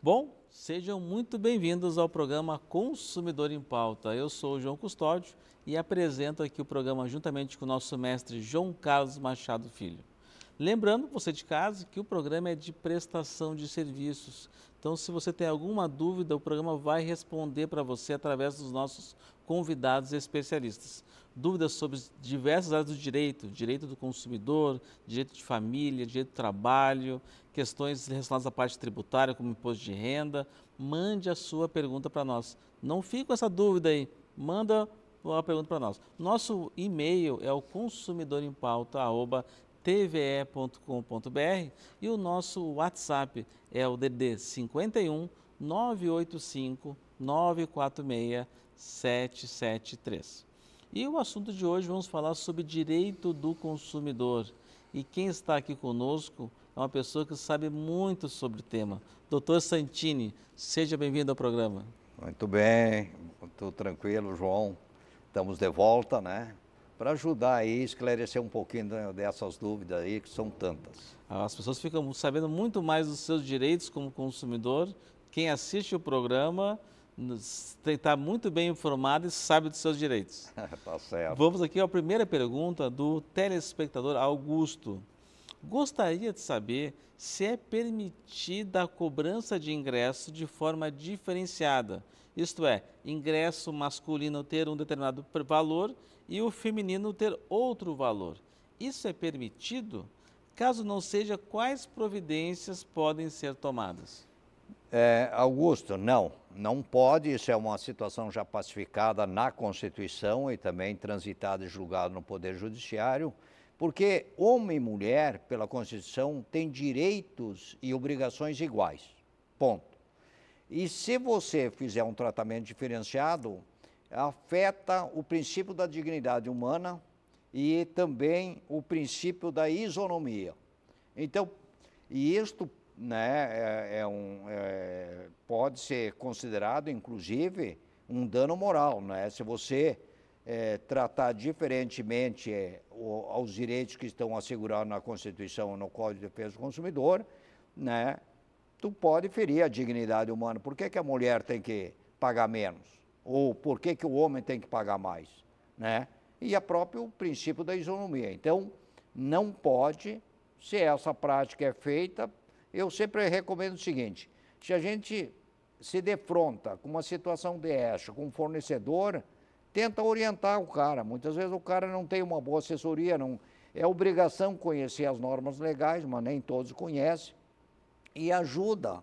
Bom, sejam muito bem-vindos ao programa Consumidor em Pauta. Eu sou o João Custódio e apresento aqui o programa juntamente com o nosso mestre João Carlos Machado Filho. Lembrando, você de casa, que o programa é de prestação de serviços. Então, se você tem alguma dúvida, o programa vai responder para você através dos nossos convidados especialistas. Dúvidas sobre diversas áreas do direito, direito do consumidor, direito de família, direito do trabalho, questões relacionadas à parte tributária, como imposto de renda, mande a sua pergunta para nós. Não fique com essa dúvida aí, manda uma pergunta para nós. Nosso e-mail é o consumidorempauta.com tve.com.br e o nosso WhatsApp é o DD 51 985 946 773. E o assunto de hoje vamos falar sobre direito do consumidor. E quem está aqui conosco é uma pessoa que sabe muito sobre o tema. Doutor Santini, seja bem-vindo ao programa. Muito bem, estou tranquilo, João. Estamos de volta, né? para ajudar e esclarecer um pouquinho dessas dúvidas aí, que são tantas. As pessoas ficam sabendo muito mais dos seus direitos como consumidor. Quem assiste o programa está muito bem informado e sabe dos seus direitos. tá certo. Vamos aqui à primeira pergunta do telespectador Augusto. Gostaria de saber se é permitida a cobrança de ingresso de forma diferenciada, isto é, ingresso masculino ter um determinado valor e o feminino ter outro valor. Isso é permitido? Caso não seja, quais providências podem ser tomadas? É, Augusto, não, não pode. Isso é uma situação já pacificada na Constituição e também transitada e julgada no Poder Judiciário, porque homem e mulher, pela Constituição, têm direitos e obrigações iguais. Ponto. E se você fizer um tratamento diferenciado, afeta o princípio da dignidade humana e também o princípio da isonomia. Então, e isto né, é, é um, é, pode ser considerado, inclusive, um dano moral. Né? Se você é, tratar diferentemente é, o, aos direitos que estão assegurados na Constituição ou no Código de Defesa do Consumidor, né, tu pode ferir a dignidade humana. Por que, que a mulher tem que pagar menos? ou por que, que o homem tem que pagar mais, né? E é próprio princípio da isonomia. Então, não pode, se essa prática é feita, eu sempre recomendo o seguinte: se a gente se defronta com uma situação de com um fornecedor, tenta orientar o cara. Muitas vezes o cara não tem uma boa assessoria, não é obrigação conhecer as normas legais, mas nem todos conhecem, e ajuda.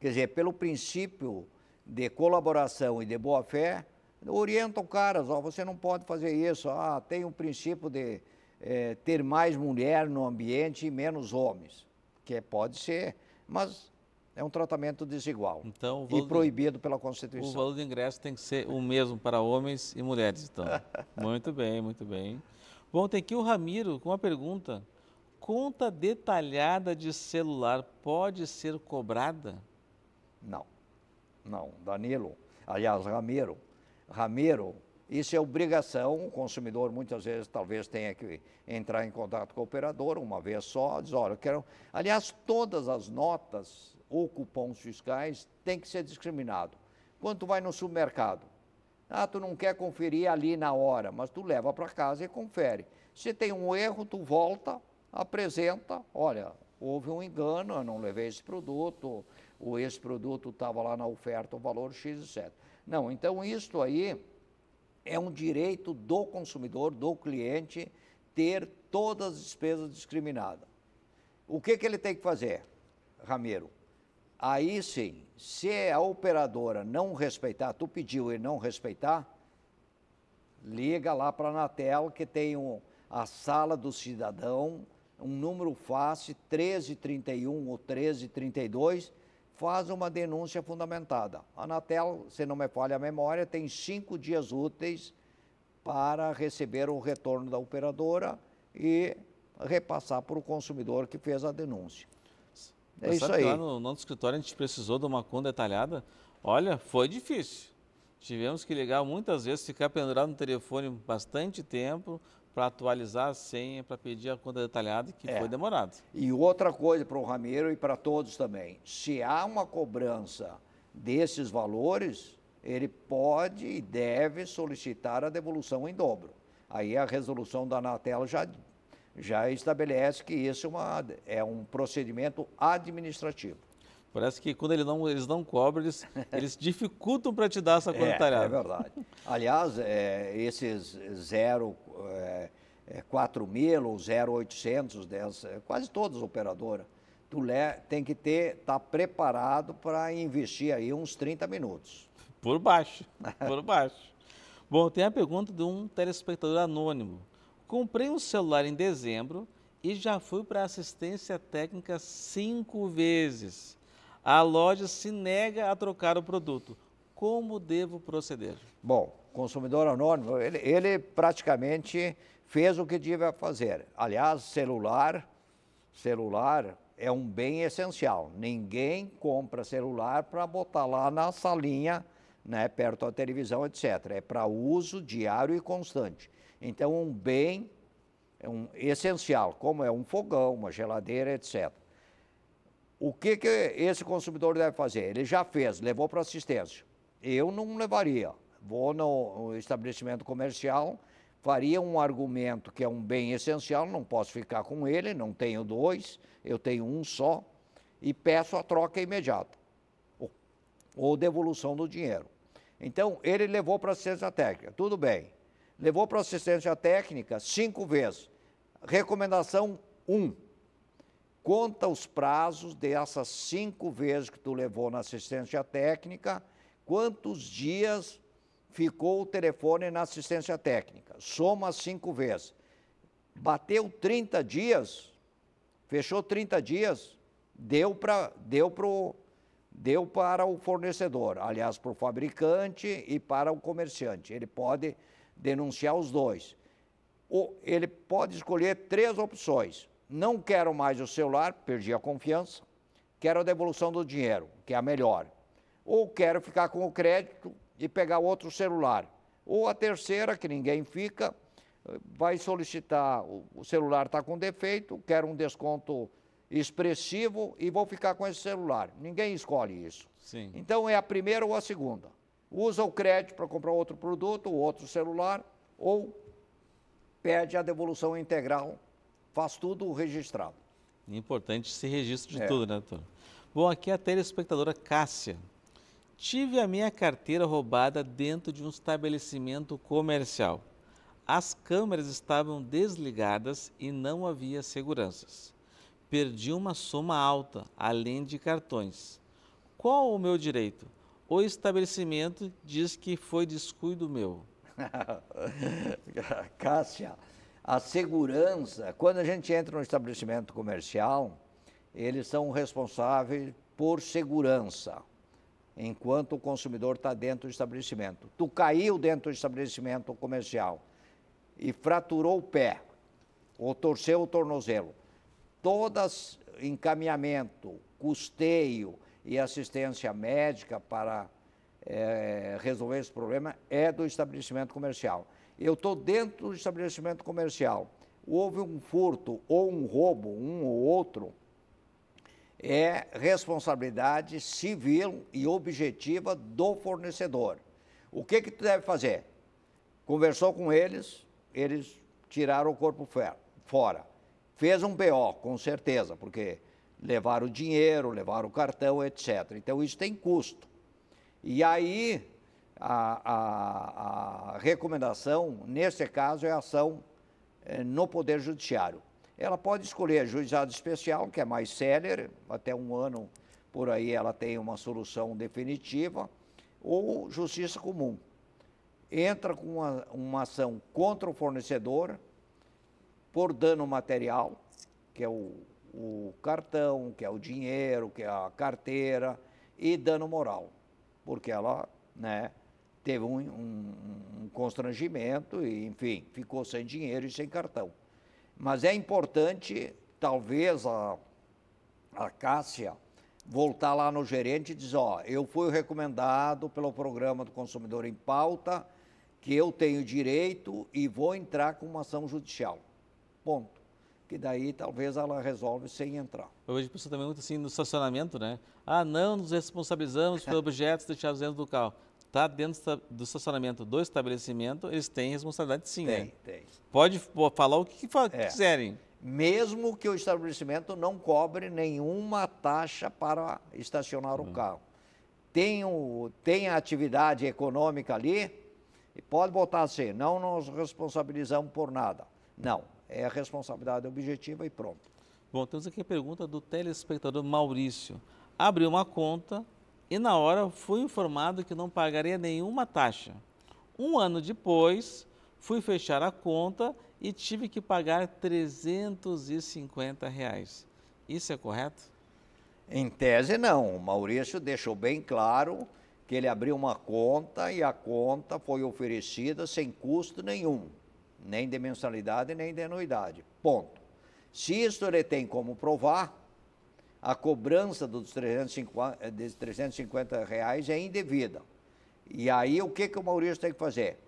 Quer dizer, pelo princípio de colaboração e de boa-fé orientam caras, ó, você não pode fazer isso, ah, tem o um princípio de é, ter mais mulher no ambiente e menos homens, que pode ser, mas é um tratamento desigual então, e proibido de, pela Constituição. O valor de ingresso tem que ser o mesmo para homens e mulheres, então. muito bem, muito bem. Bom, tem aqui o Ramiro com uma pergunta. Conta detalhada de celular pode ser cobrada? Não não, Danilo, aliás, Ramiro. Ramiro, isso é obrigação, o consumidor muitas vezes talvez tenha que entrar em contato com o operador uma vez só, diz, olha, eu quero... Aliás, todas as notas ou cupons fiscais têm que ser discriminado. Quando vai no supermercado, ah, tu não quer conferir ali na hora, mas tu leva para casa e confere. Se tem um erro, tu volta, apresenta, olha, houve um engano, eu não levei esse produto, ou esse produto estava lá na oferta, o valor X, etc. Não, então isto aí é um direito do consumidor, do cliente, ter todas as despesas discriminadas. O que, que ele tem que fazer, Ramiro? Aí sim, se a operadora não respeitar, tu pediu e não respeitar, liga lá para a Anatel que tem um, a sala do cidadão, um número fácil, 1331 ou 1332, faz uma denúncia fundamentada. A Anatel, se não me falha a memória, tem cinco dias úteis para receber o retorno da operadora e repassar para o consumidor que fez a denúncia. É isso aí. no nosso escritório a gente precisou de uma conta detalhada. Olha, foi difícil. Tivemos que ligar muitas vezes, ficar pendurado no telefone bastante tempo, para atualizar a senha, para pedir a conta detalhada, que é. foi demorado. E outra coisa para o Ramiro e para todos também: se há uma cobrança desses valores, ele pode e deve solicitar a devolução em dobro. Aí a resolução da Anatel já, já estabelece que isso é, uma, é um procedimento administrativo. Parece que quando ele não, eles não cobram, eles, eles dificultam para te dar essa quantitária. É, é verdade. Aliás, é, esses 0, é, é, mil ou 0,800, dessa, é, quase todas operadoras, tu le, tem que ter, tá preparado para investir aí uns 30 minutos. Por baixo, por baixo. Bom, tem a pergunta de um telespectador anônimo. Comprei um celular em dezembro e já fui para assistência técnica cinco vezes a loja se nega a trocar o produto. Como devo proceder? Bom, consumidor anônimo, ele, ele praticamente fez o que devia fazer. Aliás, celular, celular é um bem essencial. Ninguém compra celular para botar lá na salinha, né, perto da televisão, etc. É para uso diário e constante. Então, um bem é um essencial, como é um fogão, uma geladeira, etc. O que, que esse consumidor deve fazer? Ele já fez, levou para assistência. Eu não levaria. Vou no estabelecimento comercial, faria um argumento que é um bem essencial, não posso ficar com ele, não tenho dois, eu tenho um só, e peço a troca imediata ou, devolução do dinheiro. Então, ele levou para assistência técnica, tudo bem. Levou para assistência técnica cinco vezes. Recomendação 1. Um conta os prazos dessas cinco vezes que tu levou na assistência técnica, quantos dias ficou o telefone na assistência técnica. Soma cinco vezes. Bateu 30 dias, fechou 30 dias, deu para deu pro, deu para o fornecedor, aliás, para o fabricante e para o comerciante. Ele pode denunciar os dois. Ou ele pode escolher três opções não quero mais o celular, perdi a confiança, quero a devolução do dinheiro, que é a melhor. Ou quero ficar com o crédito e pegar outro celular. Ou a terceira, que ninguém fica, vai solicitar, o celular está com defeito, quero um desconto expressivo e vou ficar com esse celular. Ninguém escolhe isso. Sim. Então é a primeira ou a segunda. Usa o crédito para comprar outro produto, outro celular, ou pede a devolução integral faz tudo registrado. Importante esse registro de é. tudo, né, doutor? Bom, aqui é a telespectadora Cássia. Tive a minha carteira roubada dentro de um estabelecimento comercial. As câmeras estavam desligadas e não havia seguranças. Perdi uma soma alta, além de cartões. Qual o meu direito? O estabelecimento diz que foi descuido meu. Cássia, a segurança, quando a gente entra no estabelecimento comercial, eles são responsáveis por segurança, enquanto o consumidor está dentro do estabelecimento. Tu caiu dentro do estabelecimento comercial e fraturou o pé, ou torceu o tornozelo. Todas encaminhamento, custeio e assistência médica para é, resolver esse problema é do estabelecimento comercial eu estou dentro do estabelecimento comercial, houve um furto ou um roubo, um ou outro, é responsabilidade civil e objetiva do fornecedor. O que que tu deve fazer? Conversou com eles, eles tiraram o corpo fora. Fez um BO, com certeza, porque levaram o dinheiro, levaram o cartão, etc. Então isso tem custo. E aí a, a, a recomendação, nesse caso, é ação é, no Poder Judiciário. Ela pode escolher a juizada especial, que é mais célere, até um ano por aí ela tem uma solução definitiva, ou justiça comum. Entra com uma, uma ação contra o fornecedor por dano material, que é o, o cartão, que é o dinheiro, que é a carteira, e dano moral, porque ela né, teve um, um, um constrangimento e, enfim, ficou sem dinheiro e sem cartão. Mas é importante, talvez, a, a Cássia voltar lá no gerente e dizer, ó, eu fui recomendado pelo programa do consumidor em pauta, que eu tenho direito e vou entrar com uma ação judicial. Ponto. Que daí talvez ela resolve sem entrar. Eu vejo pessoas também muito assim no estacionamento, né? Ah, não, nos responsabilizamos por objetos deixados dentro do carro está dentro do estacionamento do estabelecimento, eles têm responsabilidade sim, tem, né? Tem, Pode falar o que, é. quiserem. Mesmo que o estabelecimento não cobre nenhuma taxa para estacionar o uhum. carro. Tem, o, tem a atividade econômica ali, e pode botar assim, não nos responsabilizamos por nada. Não, é a responsabilidade objetiva e pronto. Bom, temos aqui a pergunta do telespectador Maurício. Abriu uma conta e na hora fui informado que não pagaria nenhuma taxa. Um ano depois, fui fechar a conta e tive que pagar 350 reais. Isso é correto? Em tese, não. O Maurício deixou bem claro que ele abriu uma conta e a conta foi oferecida sem custo nenhum, nem de mensalidade, nem de anuidade. Ponto. Se isso ele tem como provar, a cobrança dos 350, de 350 reais é indevida. E aí o que, que o Maurício tem que fazer?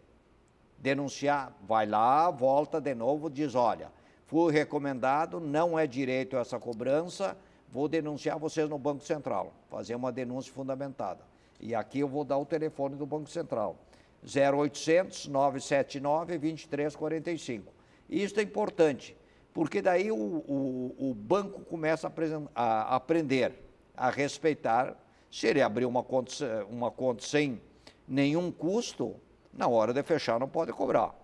Denunciar, vai lá, volta de novo, diz, olha, fui recomendado, não é direito essa cobrança, vou denunciar vocês no Banco Central, fazer uma denúncia fundamentada. E aqui eu vou dar o telefone do Banco Central, 0800 979 2345. Isso é importante, porque daí o, o, o banco começa a, a, aprender a respeitar. Se ele abrir uma conta, uma conta sem nenhum custo, na hora de fechar não pode cobrar.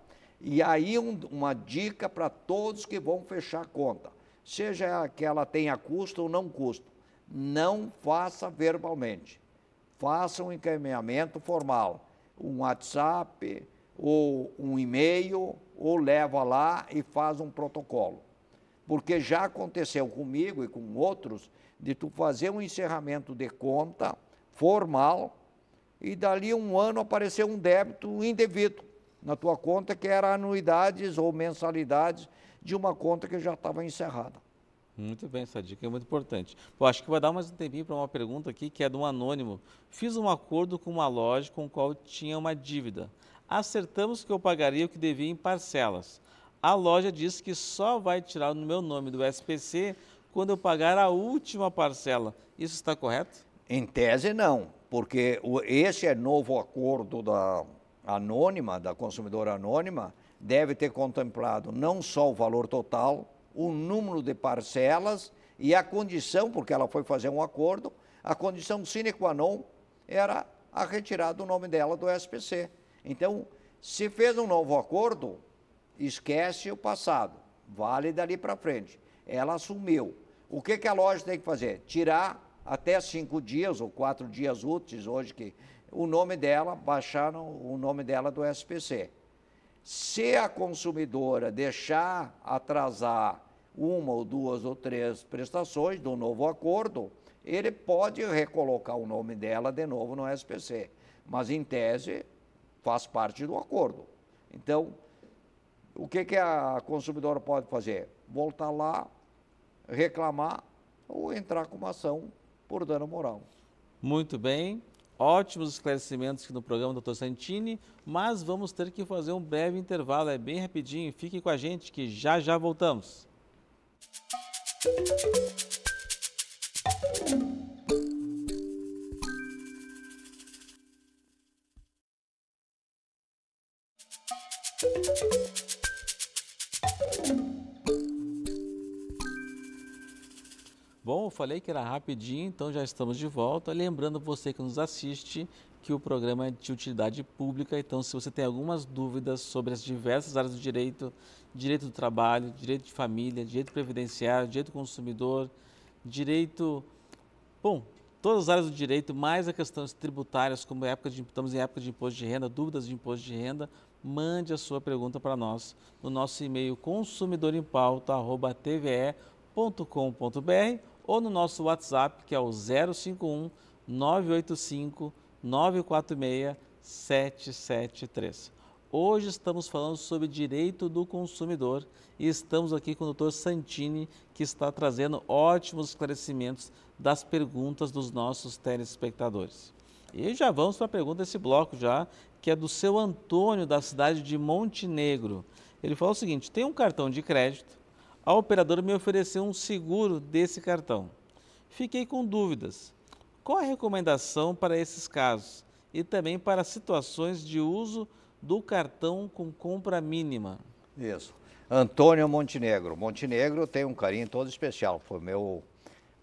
E aí um, uma dica para todos que vão fechar a conta, seja que ela tenha custo ou não custo, não faça verbalmente, faça um encaminhamento formal, um WhatsApp, ou um e-mail, ou leva lá e faz um protocolo. Porque já aconteceu comigo e com outros de tu fazer um encerramento de conta formal e dali um ano apareceu um débito indevido na tua conta que era anuidades ou mensalidades de uma conta que já estava encerrada. Muito bem, essa dica é muito importante. Eu acho que vai dar mais um tempinho para uma pergunta aqui que é de um anônimo. Fiz um acordo com uma loja com qual tinha uma dívida. Acertamos que eu pagaria o que devia em parcelas. A loja disse que só vai tirar no meu nome do SPC quando eu pagar a última parcela. Isso está correto? Em tese, não, porque esse é novo acordo da anônima, da consumidora anônima, deve ter contemplado não só o valor total, o número de parcelas e a condição, porque ela foi fazer um acordo, a condição sine qua non era a retirada do nome dela do SPC. Então, se fez um novo acordo, esquece o passado, vale dali para frente. Ela assumiu. O que, que a loja tem que fazer? Tirar até cinco dias ou quatro dias úteis, hoje que o nome dela, baixaram o nome dela do SPC. Se a consumidora deixar atrasar uma ou duas ou três prestações do novo acordo, ele pode recolocar o nome dela de novo no SPC. Mas, em tese, Faz parte do acordo. Então, o que, que a consumidora pode fazer? Voltar lá, reclamar ou entrar com uma ação por dano moral. Muito bem. Ótimos esclarecimentos aqui no programa, doutor Santini, mas vamos ter que fazer um breve intervalo, é bem rapidinho. Fique com a gente que já já voltamos. Música falei que era rapidinho, então já estamos de volta. Lembrando você que nos assiste que o programa é de utilidade pública, então se você tem algumas dúvidas sobre as diversas áreas do direito, direito do trabalho, direito de família, direito previdenciário, direito do consumidor, direito, bom, todas as áreas do direito, mais as questões tributárias, como época de, estamos em época de imposto de renda, dúvidas de imposto de renda, mande a sua pergunta para nós no nosso e-mail consumidorimpauta.tve.com.br ou no nosso WhatsApp, que é o 051 985 946 773. Hoje estamos falando sobre direito do consumidor e estamos aqui com o Dr. Santini, que está trazendo ótimos esclarecimentos das perguntas dos nossos telespectadores. E já vamos para a pergunta desse bloco já, que é do seu Antônio, da cidade de Montenegro. Ele fala o seguinte, tem um cartão de crédito a operadora me ofereceu um seguro desse cartão. Fiquei com dúvidas. Qual a recomendação para esses casos e também para situações de uso do cartão com compra mínima? Isso. Antônio Montenegro. Montenegro tem um carinho todo especial. Foi meu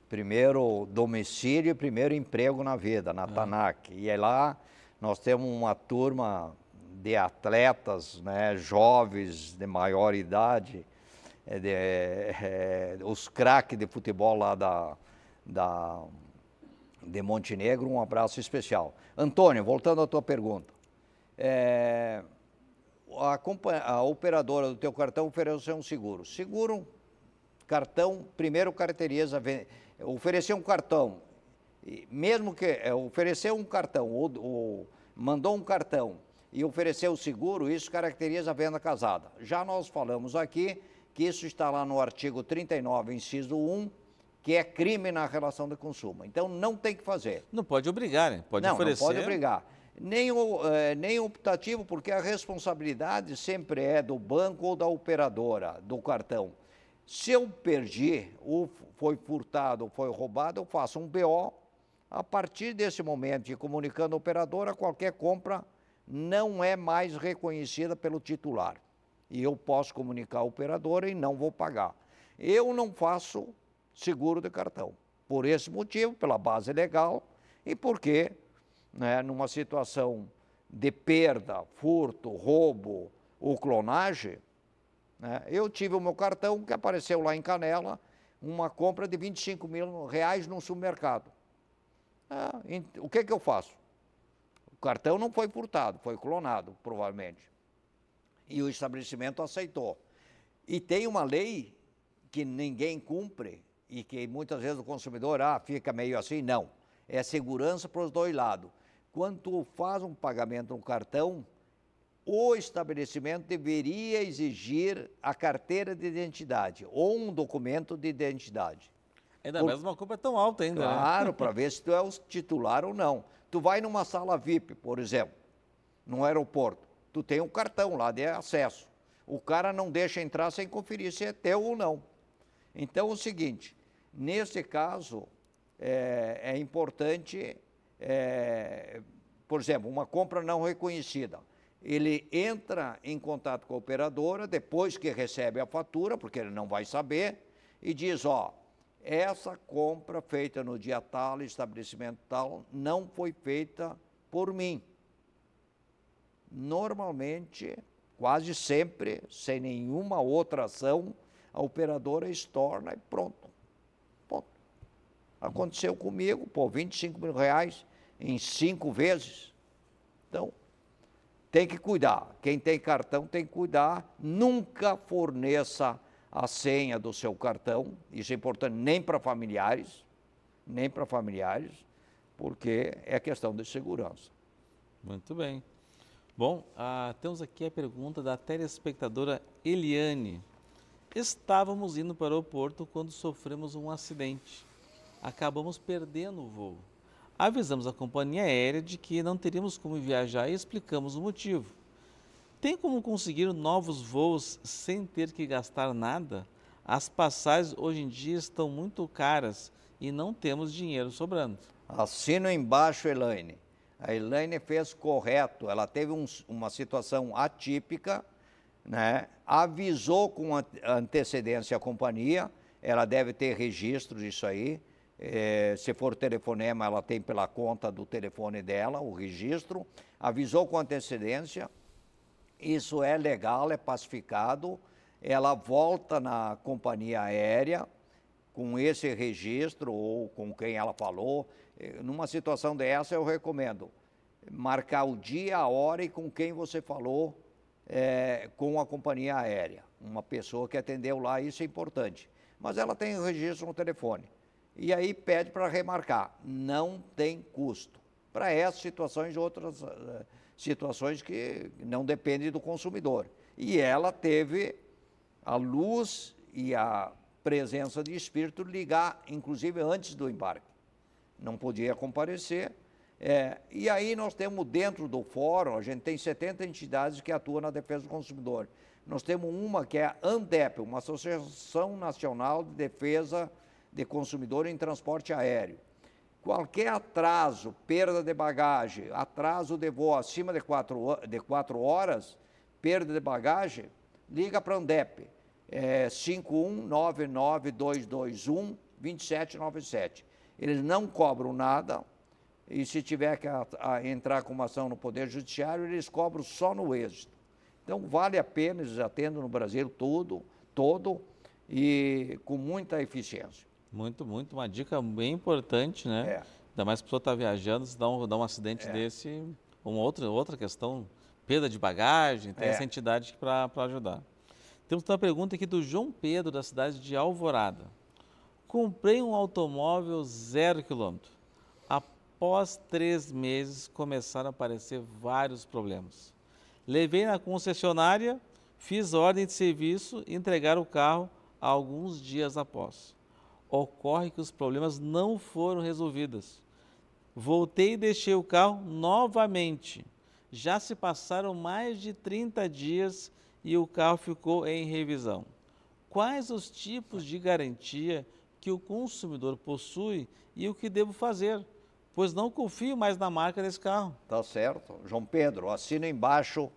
primeiro domicílio e primeiro emprego na vida, na ah. TANAC. E é lá nós temos uma turma de atletas, né, jovens de maior idade, é, de, é, é os craques de futebol lá da, da, de Montenegro, um abraço especial. Antônio, voltando à tua pergunta. É, a, a, operadora do teu cartão ofereceu um seguro. Seguro, cartão, primeiro caracteriza, oferecer um cartão, mesmo que é, um cartão ou, ou mandou um cartão e ofereceu o seguro, isso caracteriza a venda casada. Já nós falamos aqui que isso está lá no artigo 39, inciso 1, que é crime na relação de consumo. Então não tem que fazer. Não pode obrigar, né? Pode não, oferecer. Não, pode obrigar. Nem, o, é, nem optativo, porque a responsabilidade sempre é do banco ou da operadora do cartão. Se eu perdi, ou foi furtado, ou foi roubado, eu faço um BO. A partir desse momento, e comunicando a operadora, qualquer compra não é mais reconhecida pelo titular. E eu posso comunicar à operadora e não vou pagar. Eu não faço seguro de cartão. Por esse motivo, pela base legal e porque, né, numa situação de perda, furto, roubo ou clonagem, né, eu tive o meu cartão que apareceu lá em Canela, uma compra de 25 mil reais num supermercado. Ah, o que, que eu faço? O cartão não foi furtado, foi clonado, provavelmente. E o estabelecimento aceitou. E tem uma lei que ninguém cumpre e que muitas vezes o consumidor ah, fica meio assim, não. É segurança para os dois lados. Quando tu faz um pagamento no cartão, o estabelecimento deveria exigir a carteira de identidade ou um documento de identidade. Ainda Por... mais uma é tão alta ainda. Né? Claro, né? para ver se tu é o titular ou não. Tu vai numa sala VIP, por exemplo, num aeroporto. Tu tem um cartão lá de acesso. O cara não deixa entrar sem conferir se é teu ou não. Então, é o seguinte: nesse caso, é, é importante, é, por exemplo, uma compra não reconhecida. Ele entra em contato com a operadora depois que recebe a fatura, porque ele não vai saber, e diz: ó, essa compra feita no dia tal, estabelecimento tal, não foi feita por mim normalmente, quase sempre, sem nenhuma outra ação, a operadora estorna e pronto. Ponto. Aconteceu comigo, pô, 25 mil reais em cinco vezes. Então, tem que cuidar. Quem tem cartão tem que cuidar. Nunca forneça a senha do seu cartão. Isso é importante nem para familiares, nem para familiares, porque é questão de segurança. Muito bem. Bom, ah, temos aqui a pergunta da telespectadora Eliane. Estávamos indo para o aeroporto quando sofremos um acidente. Acabamos perdendo o voo. Avisamos a companhia aérea de que não teríamos como viajar e explicamos o motivo. Tem como conseguir novos voos sem ter que gastar nada? As passagens hoje em dia estão muito caras e não temos dinheiro sobrando. Assino embaixo, Elaine. A Elaine fez correto, ela teve um, uma situação atípica, né? avisou com antecedência a companhia, ela deve ter registro disso aí. É, se for telefonema, ela tem pela conta do telefone dela o registro. Avisou com antecedência, isso é legal, é pacificado. Ela volta na companhia aérea, com esse registro ou com quem ela falou. Eh, numa situação dessa, eu recomendo marcar o dia, a hora e com quem você falou é, com a companhia aérea. Uma pessoa que atendeu lá, isso é importante. Mas ela tem o registro no telefone. E aí pede para remarcar. Não tem custo. Para essas situações e outras eh, situações que não dependem do consumidor. E ela teve a luz e a presença de espírito, ligar, inclusive antes do embarque. Não podia comparecer. É, e aí nós temos dentro do fórum, a gente tem 70 entidades que atuam na defesa do consumidor. Nós temos uma que é a ANDEP, uma Associação Nacional de Defesa de Consumidor em Transporte Aéreo. Qualquer atraso, perda de bagagem, atraso de voo acima de quatro, de quatro horas, perda de bagagem, liga para a ANDEP é, 5199221-2797. Eles não cobram nada e se tiver que a, a entrar com uma ação no Poder Judiciário, eles cobram só no êxito. Então vale a pena, eles atendem no Brasil todo, todo e com muita eficiência. Muito, muito. Uma dica bem importante, né? É. Ainda mais que a pessoa está viajando, se dá um, dá um acidente é. desse, uma outra, outra questão, perda de bagagem, tem é. essa entidade para ajudar. Temos uma pergunta aqui do João Pedro, da cidade de Alvorada. Comprei um automóvel zero quilômetro. Após três meses, começaram a aparecer vários problemas. Levei na concessionária, fiz ordem de serviço e entregaram o carro alguns dias após. Ocorre que os problemas não foram resolvidos. Voltei e deixei o carro novamente. Já se passaram mais de 30 dias e o carro ficou em revisão. Quais os tipos de garantia que o consumidor possui e o que devo fazer? Pois não confio mais na marca desse carro. Tá certo. João Pedro, assina embaixo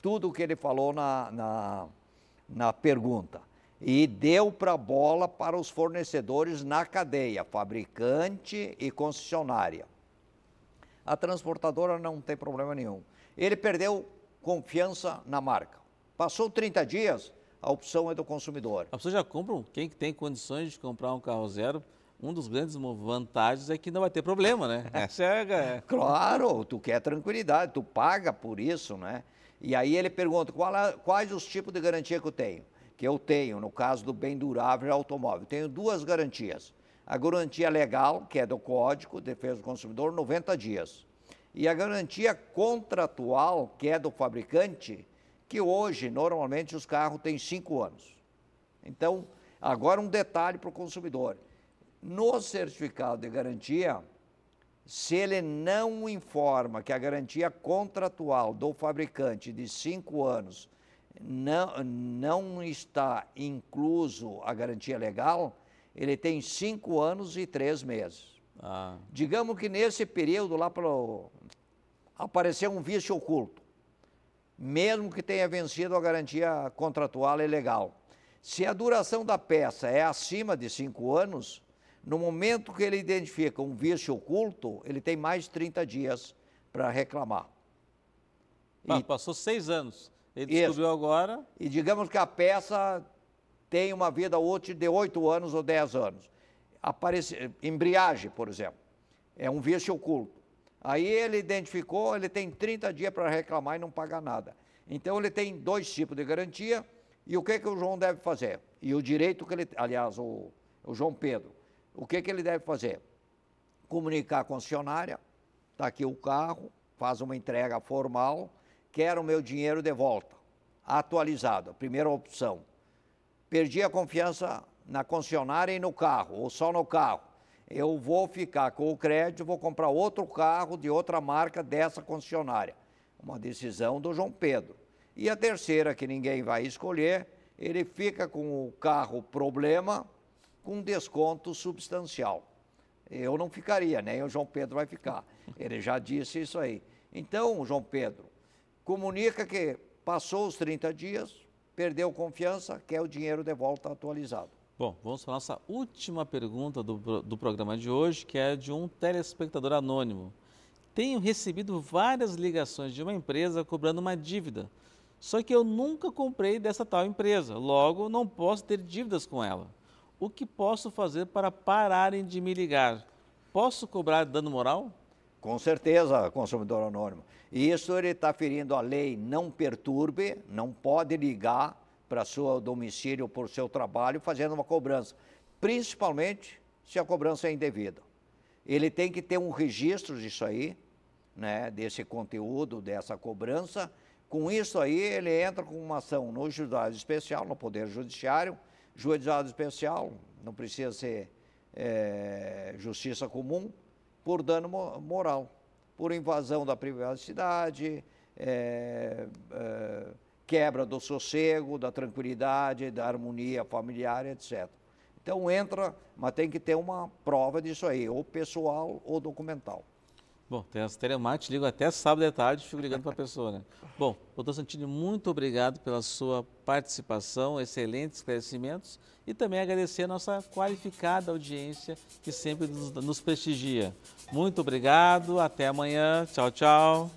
tudo o que ele falou na, na, na pergunta. E deu para bola para os fornecedores na cadeia, fabricante e concessionária. A transportadora não tem problema nenhum. Ele perdeu confiança na marca. Passou 30 dias, a opção é do consumidor. A pessoa já compra, quem tem condições de comprar um carro zero, um dos grandes vantagens é que não vai ter problema, né? Cega. é... Claro, tu quer tranquilidade, tu paga por isso, né? E aí ele pergunta, quais os tipos de garantia que eu tenho? Que eu tenho, no caso do bem durável automóvel, tenho duas garantias. A garantia legal, que é do Código de Defesa do Consumidor, 90 dias. E a garantia contratual, que é do fabricante, que hoje, normalmente, os carros têm cinco anos. Então, agora um detalhe para o consumidor. No certificado de garantia, se ele não informa que a garantia contratual do fabricante de cinco anos não, não está incluso a garantia legal, ele tem cinco anos e três meses. Ah. Digamos que nesse período lá pro, apareceu um vício oculto mesmo que tenha vencido a garantia contratual e é legal. Se a duração da peça é acima de cinco anos, no momento que ele identifica um vício oculto, ele tem mais de 30 dias para reclamar. e, passou seis anos. Ele isso. descobriu agora. E digamos que a peça tem uma vida útil de oito anos ou dez anos. Aparece, eh, embriagem, por exemplo, é um vício oculto. Aí ele identificou, ele tem 30 dias para reclamar e não pagar nada. Então ele tem dois tipos de garantia. E o que, que o João deve fazer? E o direito que ele, aliás, o, o João Pedro, o que, que ele deve fazer? Comunicar à concessionária, está aqui o carro, faz uma entrega formal, quero o meu dinheiro de volta, atualizado, primeira opção. Perdi a confiança na concessionária e no carro, ou só no carro eu vou ficar com o crédito, vou comprar outro carro de outra marca dessa concessionária. Uma decisão do João Pedro. E a terceira, que ninguém vai escolher, ele fica com o carro problema com desconto substancial. Eu não ficaria, nem o João Pedro vai ficar. Ele já disse isso aí. Então, João Pedro, comunica que passou os 30 dias, perdeu confiança, quer o dinheiro de volta atualizado. Bom, vamos para a nossa última pergunta do, do programa de hoje, que é de um telespectador anônimo. Tenho recebido várias ligações de uma empresa cobrando uma dívida, só que eu nunca comprei dessa tal empresa, logo não posso ter dívidas com ela. O que posso fazer para pararem de me ligar? Posso cobrar dano moral? Com certeza, consumidor anônimo. E isso ele está ferindo a lei não perturbe, não pode ligar para seu domicílio, por seu trabalho, fazendo uma cobrança, principalmente se a cobrança é indevida. Ele tem que ter um registro disso aí, né, desse conteúdo, dessa cobrança. Com isso aí, ele entra com uma ação no Judiciário Especial, no Poder Judiciário. juizado Especial não precisa ser é, Justiça Comum, por dano moral, por invasão da privacidade, é, é, quebra do sossego, da tranquilidade, da harmonia familiar, etc. Então entra, mas tem que ter uma prova disso aí, ou pessoal ou documental. Bom, tem as telemáticas, ligo até sábado à tarde, fico ligando para a pessoa, né? Bom, doutor Santini, muito obrigado pela sua participação, excelentes esclarecimentos e também agradecer a nossa qualificada audiência que sempre nos, nos prestigia. Muito obrigado, até amanhã, tchau, tchau.